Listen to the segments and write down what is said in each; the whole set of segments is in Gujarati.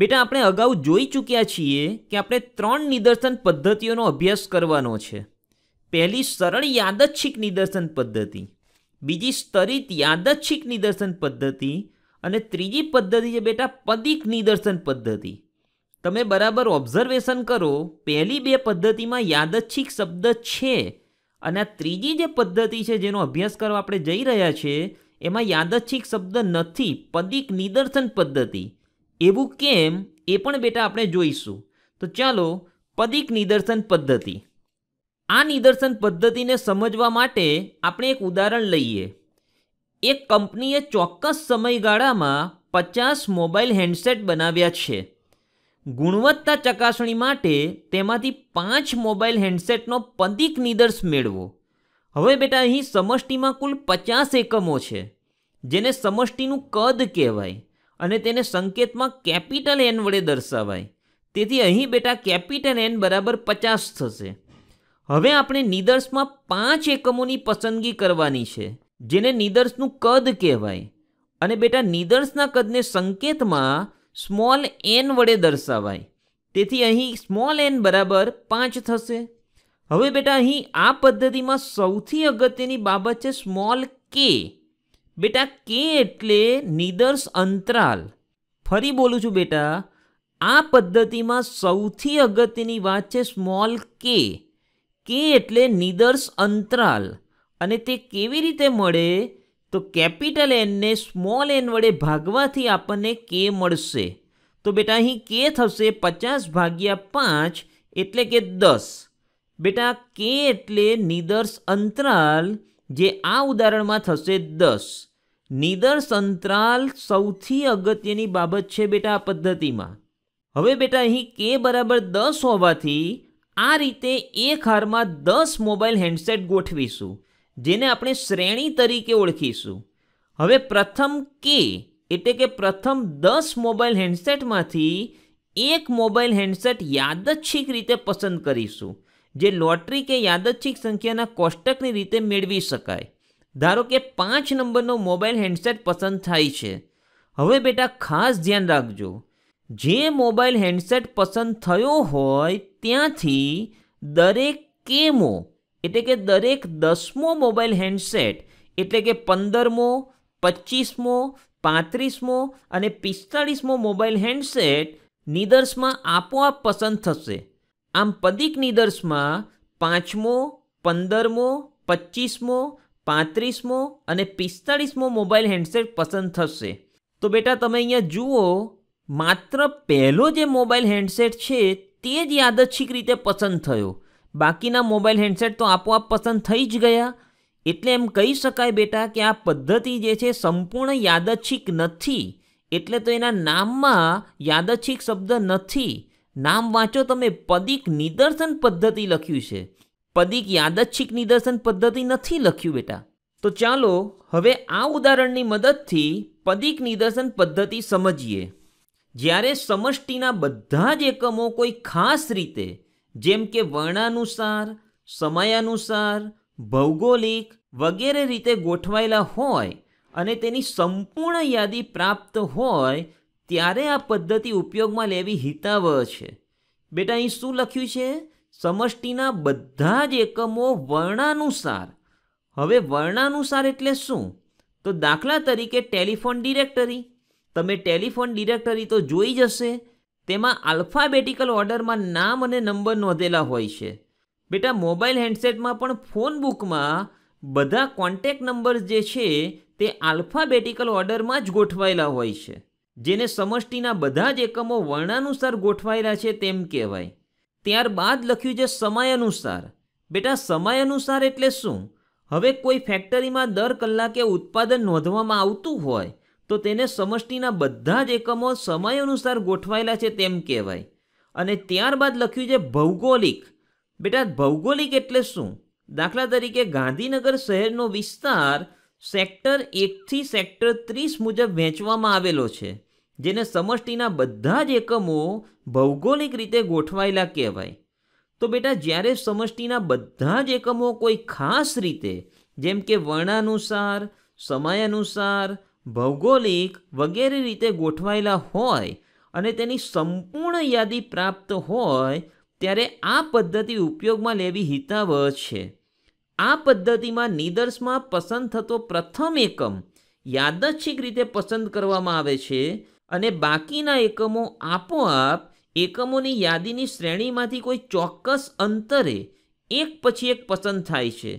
બેટા આપણે અગાઉ જોઈ ચૂક્યા છીએ કે આપણે ત્રણ નિદર્શન પદ્ધતિઓનો અભ્યાસ કરવાનો છે પહેલી સરળ યાદચ્છિક નિદર્શન પદ્ધતિ બીજી સ્તરિત યાદચ્છિક નિદર્શન પદ્ધતિ અને ત્રીજી પદ્ધતિ છે બેટા પદિક નિદર્શન પદ્ધતિ તમે બરાબર ઓબ્ઝર્વેશન કરો પહેલી બે પદ્ધતિમાં યાદચ્છિક શબ્દ છે અને આ ત્રીજી જે પદ્ધતિ છે જેનો અભ્યાસ કરવા આપણે જઈ રહ્યા છે એમાં યાદચ્છિક શબ્દ નથી પદિક નિદર્શન પદ્ધતિ એવું કેમ એ પણ બેટા આપણે જોઈશું તો ચાલો પદિક નિદર્શન પદ્ધતિ આ નિદર્શન પદ્ધતિને સમજવા માટે આપણે એક ઉદાહરણ લઈએ એક કંપનીએ ચોક્કસ સમયગાળામાં પચાસ મોબાઈલ હેન્ડસેટ બનાવ્યા છે ગુણવત્તા ચકાસણી માટે તેમાંથી પાંચ મોબાઈલ હેન્ડસેટનો પદિક નિદર્શ મેળવો હવે બેટા અહીં સમષ્ટિમાં કુલ પચાસ એકમો છે જેને સમષ્ટિનું કદ કહેવાય અને તેને સંકેતમાં કેપિટલ એન વડે દર્શાવાય તેથી અહીં બેટા કેપિટલ એન બરાબર પચાસ થશે હવે આપણે નિદર્શમાં પાંચ એકમોની પસંદગી કરવાની છે જેને નિદર્શનું કદ કહેવાય અને બેટા નિદર્શના કદને સંકેતમાં સ્મોલ એન વડે દર્શાવાય તેથી અહીં સ્મોલ એન બરાબર પાંચ થશે હવે બેટા અહીં આ પદ્ધતિમાં સૌથી અગત્યની બાબત છે સ્મોલ કે બેટા કે એટલે નિદર્શ અંતરાલ ફરી બોલું છું બેટા આ પદ્ધતિમાં સૌથી અગત્યની વાત છે સ્મોલ કે કે એટલે નિદર્શ અંતરાલ અને તે કેવી રીતે મળે તો કેપિટલ એનને સ્મોલ એન વડે ભાગવાથી આપણને કે મળશે તો બેટા અહીં કે થશે પચાસ ભાગ્યા પાંચ એટલે કે દસ બેટા કે એટલે નિદર્શ અંતરાલ જે આ ઉદાહરણમાં થશે દસ નિદર સંતરાલ સૌથી અગત્યની બાબત છે બેટા આ પદ્ધતિમાં હવે બેટા અહીં કે બરાબર દસ હોવાથી આ રીતે એક હારમાં દસ મોબાઈલ હેન્ડસેટ ગોઠવીશું જેને આપણે શ્રેણી તરીકે ઓળખીશું હવે પ્રથમ કે એટલે કે પ્રથમ દસ મોબાઈલ હેન્ડસેટમાંથી એક મોબાઈલ હેન્ડસેટ યાદચ્છિક રીતે પસંદ કરીશું જે લોટરી કે યાદચ્છિક સંખ્યાના કોષ્ટકની રીતે મેળવી શકાય ધારો કે પાંચ નંબરનો મોબાઈલ હેન્ડસેટ પસંદ થાય છે હવે બેટા ખાસ ધ્યાન રાખજો જે મોબાઈલ હેન્ડસેટ પસંદ થયો હોય ત્યાંથી દરેક કેમો એટલે કે દરેક દસમો મોબાઈલ હેન્ડસેટ એટલે કે પંદરમો પચીસમો પાંત્રીસમો અને પિસ્તાળીસમો મોબાઈલ હેન્ડસેટ નિદર્શમાં આપોઆપ પસંદ થશે આમ પદિક નિદર્શમાં પાંચમો પંદરમો પચીસમો પાંત્રીસમો અને પિસ્તાળીસમો મોબાઈલ હેન્ડસેટ પસંદ થશે તો બેટા તમે અહીંયા જુઓ માત્ર પહેલો જે મોબાઈલ હેન્ડસેટ છે તે જ યાદચ્છિક રીતે પસંદ થયો બાકીના મોબાઈલ હેન્ડસેટ તો આપોઆપ પસંદ થઈ જ ગયા એટલે એમ કહી શકાય બેટા કે આ પદ્ધતિ જે છે સંપૂર્ણ યાદચ્છિક નથી એટલે તો એના નામમાં યાદચ્છિક શબ્દ નથી નામ વાંચો તમે પદિક નિદર્શન પદ્ધતિ લખ્યું છે પદિક યાદચ્છિક નિદર્શન પદ્ધતિ નથી લખ્યું બેટા તો ચાલો હવે આ ઉદાહરણની મદદથી પદિક નિદર્શન પદ્ધતિ સમજીએ જ્યારે સમષ્ટિના બધા જ એકમો કોઈ ખાસ રીતે જેમ કે વર્ણાનુસાર સમયાનુસાર ભૌગોલિક વગેરે રીતે ગોઠવાયેલા હોય અને તેની સંપૂર્ણ યાદી પ્રાપ્ત હોય ત્યારે આ પદ્ધતિ ઉપયોગમાં લેવી હિતાવહ છે બેટા અહીં શું લખ્યું છે સમષ્ટિના બધા જ એકમો વર્ણાનુસાર હવે વર્ણાનુસાર એટલે શું તો દાખલા તરીકે ટેલિફોન ડિરેક્ટરી તમે ટેલિફોન ડિરેક્ટરી તો જોઈ જશે તેમાં આલ્ફાબેટિકલ ઓર્ડરમાં નામ અને નંબર નોંધેલા હોય છે બેટા મોબાઈલ હેન્ડસેટમાં પણ ફોન બુકમાં બધા કોન્ટેક નંબર જે છે તે આલ્ફાબેટિકલ ઓર્ડરમાં જ ગોઠવાયેલા હોય છે જેને સમષ્ટિના બધા જ એકમો વર્ણાનુસાર ગોઠવાયેલા છે તેમ કહેવાય ત્યારબાદ લખ્યું છે સમય અનુસાર બેટા સમય અનુસાર એટલે શું હવે કોઈ ફેક્ટરીમાં દર કલાકે ઉત્પાદન નોંધવામાં આવતું હોય તો તેને સમષ્ટિના બધા જ એકમો સમય અનુસાર ગોઠવાયેલા છે તેમ કહેવાય અને ત્યારબાદ લખ્યું છે ભૌગોલિક બેટા ભૌગોલિક એટલે શું દાખલા તરીકે ગાંધીનગર શહેરનો વિસ્તાર સેક્ટર એકથી સેક્ટર ત્રીસ મુજબ વહેંચવામાં આવેલો છે જેને સમષ્ટિના બધા જ એકમો ભૌગોલિક રીતે ગોઠવાયેલા કહેવાય તો બેટા જ્યારે સમષ્ટિના બધા જ એકમો કોઈ ખાસ રીતે જેમ કે વર્ણાનુસાર સમયાનુસાર ભૌગોલિક વગેરે રીતે ગોઠવાયેલા હોય અને તેની સંપૂર્ણ યાદી પ્રાપ્ત હોય ત્યારે આ પદ્ધતિ ઉપયોગમાં લેવી હિતાવહ છે આ પદ્ધતિમાં નિદર્શમાં પસંદ થતો પ્રથમ એકમ યાદચ્છિક રીતે પસંદ કરવામાં આવે છે અને બાકીના એકમો આપોઆપ એકમોની યાદીની શ્રેણીમાંથી કોઈ ચોક્કસ અંતરે એક પછી એક પસંદ થાય છે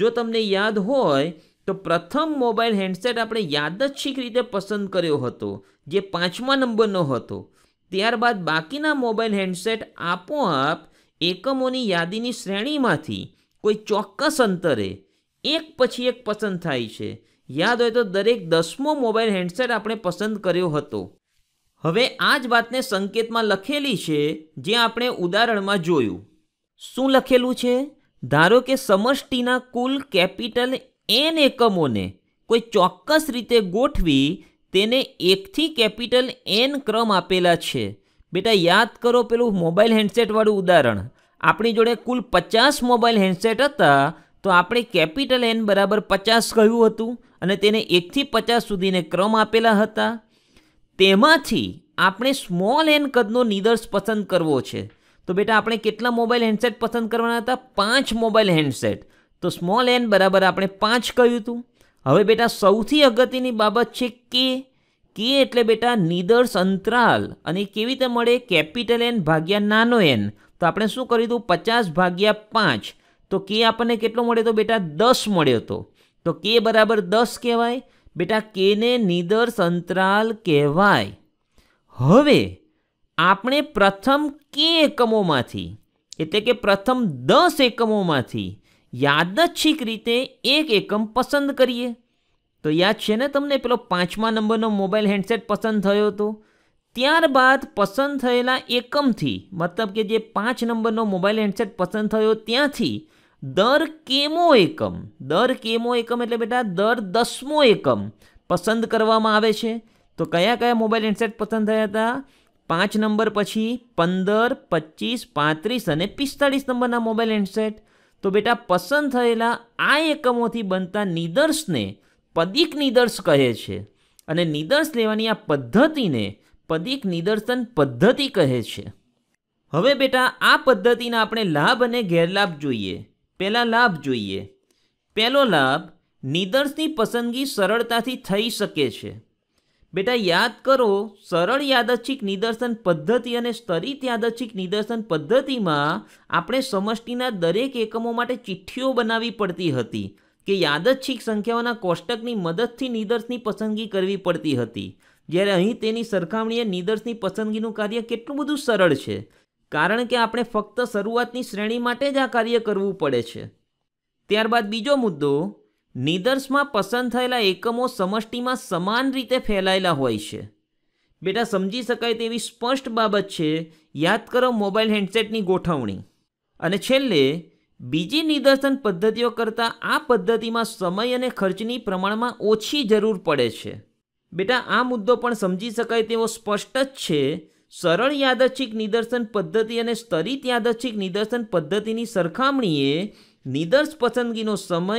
જો તમને યાદ હોય તો પ્રથમ મોબાઈલ હેન્ડસેટ આપણે યાદચ્છિક રીતે પસંદ કર્યો હતો જે પાંચમા નંબરનો હતો ત્યારબાદ બાકીના મોબાઈલ હેન્ડસેટ આપોઆપ એકમોની યાદીની શ્રેણીમાંથી કોઈ ચોક્કસ અંતરે એક પછી એક પસંદ થાય છે યાદ હોય તો દરેક દસમો મોબાઈલ હેન્ડસેટ આપણે પસંદ કર્યો હતો હવે આ જ વાતને સંકેતમાં લખેલી છે જે આપણે ઉદાહરણમાં જોયું શું લખેલું છે ધારો કે સમષ્ટિના કુલ કેપિટલ એન એકમોને કોઈ ચોક્કસ રીતે ગોઠવી તેને એકથી કેપિટલ એન ક્રમ આપેલા છે બેટા યાદ કરો પેલું મોબાઈલ હેન્ડસેટવાળું ઉદાહરણ આપણી જોડે કુલ પચાસ મોબાઈલ હેન્ડસેટ હતા તો આપણે કેપિટલ એન બરાબર પચાસ કહ્યું હતું અને તેને એકથી પચાસ સુધીને ક્રમ આપેલા હતા તેમાંથી આપણે સ્મોલ એન કદનો નિદર્શ પસંદ કરવો છે તો બેટા આપણે કેટલા મોબાઈલ હેન્ડસેટ પસંદ કરવાના હતા પાંચ મોબાઈલ હેન્ડસેટ તો સ્મોલ એન બરાબર આપણે પાંચ કહ્યું હતું હવે બેટા સૌથી અગત્યની બાબત છે કે કે એટલે બેટા નિદર્શ અંતરાલ અને કેવી રીતે મળે કેપિટલ એન ભાગ્યા નાનો એન તો આપણે શું કર્યું હતું પચાસ ભાગ્યા પાંચ તો કે આપણને કેટલો મળ્યો હતો બેટા દસ મળ્યો હતો તો કે બરાબર દસ કહેવાય બેટા કેને નીદર સંતરાલ કહેવાય હવે આપણે પ્રથમ કે એકમોમાંથી એટલે કે પ્રથમ દસ એકમોમાંથી યાદચ્છિક રીતે એક એકમ પસંદ કરીએ તો યાદ છે ને તમને પેલો પાંચમા નંબરનો મોબાઈલ હેન્ડસેટ પસંદ થયો હતો ત્યારબાદ પસંદ થયેલા એકમથી મતલબ કે જે પાંચ નંબરનો મોબાઈલ હેન્ડસેટ પસંદ થયો ત્યાંથી દર કેમો એકમ દર કેમો એકમ એટલે બેટા દર દસમો એકમ પસંદ કરવામાં આવે છે તો કયા કયા મોબાઈલ હેન્ડસેટ પસંદ થયા હતા પાંચ નંબર પછી પંદર પચીસ પાંત્રીસ અને પિસ્તાળીસ નંબરના મોબાઈલ હેન્ડસેટ તો બેટા પસંદ થયેલા આ એકમોથી બનતા નિદર્શને પદિક નિદર્શ કહે છે અને નિદર્શ લેવાની આ પદ્ધતિને પદિક નિદર્શન પદ્ધતિ કહે છે હવે બેટા આ પદ્ધતિના આપણે લાભ અને ગેરલાભ જોઈએ પહેલાં લાભ જોઈએ પહેલો લાભ નિદર્શની પસંદગી સરળતાથી થઈ શકે છે બેટા યાદ કરો સરળ યાદચ્છિક નિદર્શન પદ્ધતિ અને સ્તરિત યાદચ્છિક નિદર્શન પદ્ધતિમાં આપણે સમષ્ટિના દરેક એકમો માટે ચિઠ્ઠીઓ બનાવવી પડતી હતી કે યાદચ્છિક સંખ્યાઓના કોષ્ટકની મદદથી નિદર્શની પસંદગી કરવી પડતી હતી જ્યારે અહીં તેની સરખામણીએ નિદર્શની પસંદગીનું કાર્ય કેટલું બધું સરળ છે કારણ કે આપણે ફક્ત શરૂઆતની શ્રેણી માટે જ આ કાર્ય કરવું પડે છે ત્યારબાદ બીજો મુદ્દો નિદર્શમાં પસંદ થયેલા એકમો સમષ્ટિમાં સમાન રીતે ફેલાયેલા હોય છે બેટા સમજી શકાય તેવી સ્પષ્ટ બાબત છે યાદ કરો મોબાઈલ હેન્ડસેટની ગોઠવણી અને છેલ્લે બીજી નિદર્શન પદ્ધતિઓ કરતાં આ પદ્ધતિમાં સમય અને ખર્ચની પ્રમાણમાં ઓછી જરૂર પડે છે બેટા આ મુદ્દો પણ સમજી શકાય તેવો સ્પષ્ટ જ છે સરળ યાદચ્છિક નિદર્શન પદ્ધતિ અને સ્તરિત યાદચ્છિક નિદર્શન પદ્ધતિની સરખામણીએ નિદર્શ પસંદગીનો સમય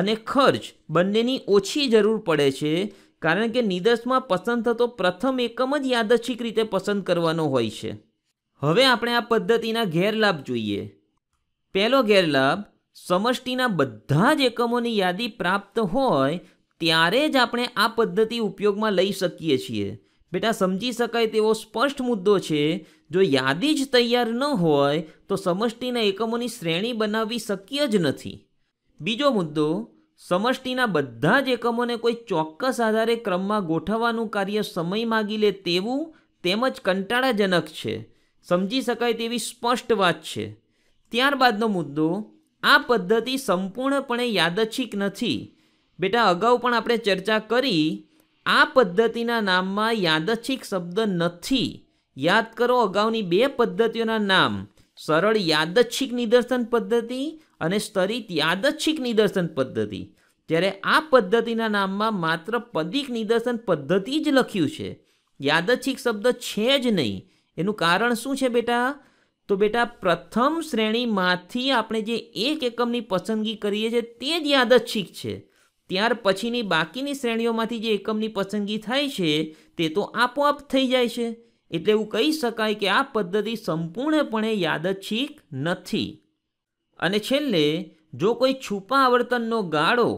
અને ખર્ચ બંનેની ઓછી જરૂર પડે છે કારણ કે નિદર્શમાં પસંદ થતો પ્રથમ એકમ જ યાદચ્છિક રીતે પસંદ કરવાનો હોય છે હવે આપણે આ પદ્ધતિના ગેરલાભ જોઈએ પહેલો ગેરલાભ સમષ્ટિના બધા જ એકમોની યાદી પ્રાપ્ત હોય ત્યારે જ આપણે આ પદ્ધતિ ઉપયોગમાં લઈ શકીએ છીએ બેટા સમજી શકાય તેવો સ્પષ્ટ મુદ્દો છે જો યાદી જ તૈયાર ન હોય તો સમષ્ટિના એકમોની શ્રેણી બનાવવી શક્ય જ નથી બીજો મુદ્દો સમષ્ટિના બધા જ એકમોને કોઈ ચોક્કસ આધારે ક્રમમાં ગોઠવવાનું કાર્ય સમય માગી લે તેવું તેમજ કંટાળાજનક છે સમજી શકાય તેવી સ્પષ્ટ વાત છે ત્યારબાદનો મુદ્દો આ પદ્ધતિ સંપૂર્ણપણે યાદચ્છિક નથી બેટા અગાઉ પણ આપણે ચર્ચા કરી આ પદ્ધતિના નામમાં યાદચ્છિક શબ્દ નથી યાદ કરો અગાઉની બે પદ્ધતિઓના નામ સરળ યાદચ્છિક નિદર્શન પદ્ધતિ અને સ્તરિત યાદચ્છિક નિદર્શન પદ્ધતિ ત્યારે આ પદ્ધતિના નામમાં માત્ર પદિક નિદર્શન પદ્ધતિ જ લખ્યું છે યાદચ્છિક શબ્દ છે જ નહીં એનું કારણ શું છે બેટા તો બેટા પ્રથમ શ્રેણીમાંથી આપણે જે એક એકમની પસંદગી કરીએ છીએ તે જ યાદચ્છિક છે ત્યાર પછીની બાકીની શ્રેણીઓમાંથી જે એકમની પસંદગી થાય છે તે તો આપોઆપ થઈ જાય છે એટલે એવું કહી શકાય કે આ પદ્ધતિ સંપૂર્ણપણે યાદચ્છિક નથી અને છેલ્લે જો કોઈ છુપા આવર્તનનો ગાળો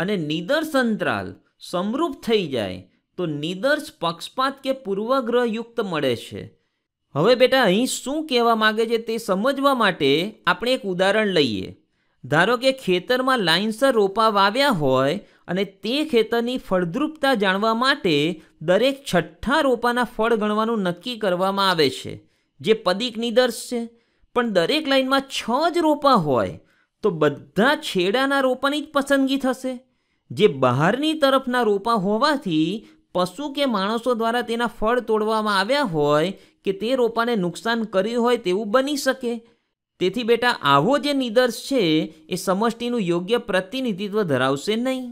અને નિદર્શ અંતરાલ સમરૂપ થઈ જાય તો નિદર્શ પક્ષપાત કે પૂર્વગ્રહયુક્ત મળે છે હવે બેટા અહીં શું કહેવા માગે છે તે સમજવા માટે આપણે એક ઉદાહરણ લઈએ ધારો કે ખેતરમાં લાઇનસર રોપા વાવ્યા હોય અને તે ખેતરની ફળદ્રુપતા જાણવા માટે દરેક છઠ્ઠા રોપાના ફળ ગણવાનું નક્કી કરવામાં આવે છે જે પદીક નિદર્શ છે પણ દરેક લાઇનમાં છ જ રોપા હોય તો બધા છેડાના રોપાની જ પસંદગી થશે જે બહારની તરફના રોપા હોવાથી પશુ કે માણસો દ્વારા તેના ફળ તોડવામાં આવ્યા હોય કે તે રોપાને નુકસાન કર્યું હોય તેવું બની શકે તેથી બેટા આવો જે નિદર્શ છે એ સમષ્ટિનું યોગ્ય પ્રતિનિધિત્વ ધરાવશે નહીં